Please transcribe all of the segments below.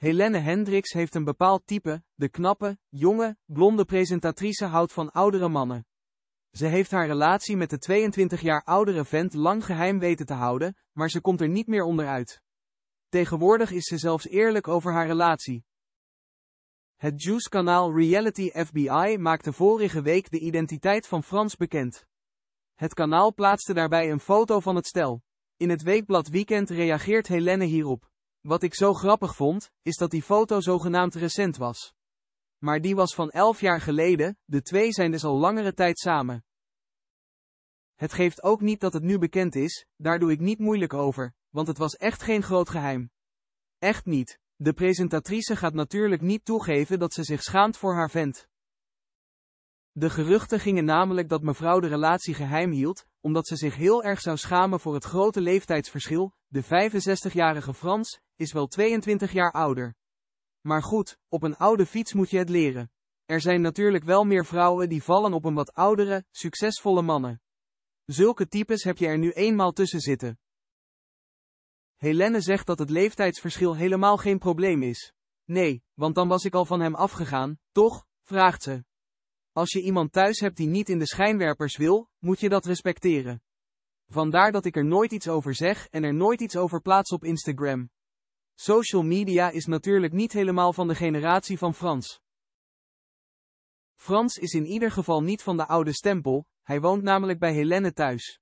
Helene Hendricks heeft een bepaald type, de knappe, jonge, blonde presentatrice houdt van oudere mannen. Ze heeft haar relatie met de 22 jaar oudere vent lang geheim weten te houden, maar ze komt er niet meer onderuit. Tegenwoordig is ze zelfs eerlijk over haar relatie. Het Juice-kanaal Reality FBI maakte vorige week de identiteit van Frans bekend. Het kanaal plaatste daarbij een foto van het stel. In het weekblad Weekend reageert Helene hierop. Wat ik zo grappig vond, is dat die foto zogenaamd recent was. Maar die was van 11 jaar geleden, de twee zijn dus al langere tijd samen. Het geeft ook niet dat het nu bekend is, daar doe ik niet moeilijk over, want het was echt geen groot geheim. Echt niet. De presentatrice gaat natuurlijk niet toegeven dat ze zich schaamt voor haar vent. De geruchten gingen namelijk dat mevrouw de relatie geheim hield, omdat ze zich heel erg zou schamen voor het grote leeftijdsverschil, de 65-jarige Frans is wel 22 jaar ouder. Maar goed, op een oude fiets moet je het leren. Er zijn natuurlijk wel meer vrouwen die vallen op een wat oudere, succesvolle mannen. Zulke types heb je er nu eenmaal tussen zitten. Helene zegt dat het leeftijdsverschil helemaal geen probleem is. Nee, want dan was ik al van hem afgegaan, toch? vraagt ze. Als je iemand thuis hebt die niet in de schijnwerpers wil, moet je dat respecteren. Vandaar dat ik er nooit iets over zeg en er nooit iets over plaats op Instagram. Social media is natuurlijk niet helemaal van de generatie van Frans. Frans is in ieder geval niet van de oude stempel, hij woont namelijk bij Helene thuis.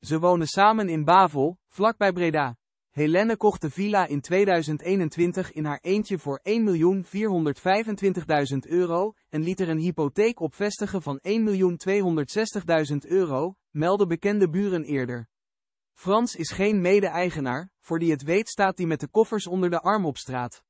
Ze wonen samen in Bavel, vlakbij Breda. Helene kocht de villa in 2021 in haar eentje voor 1.425.000 euro en liet er een hypotheek op vestigen van 1.260.000 euro, melden bekende buren eerder. Frans is geen mede-eigenaar, voor die het weet staat hij met de koffers onder de arm op straat.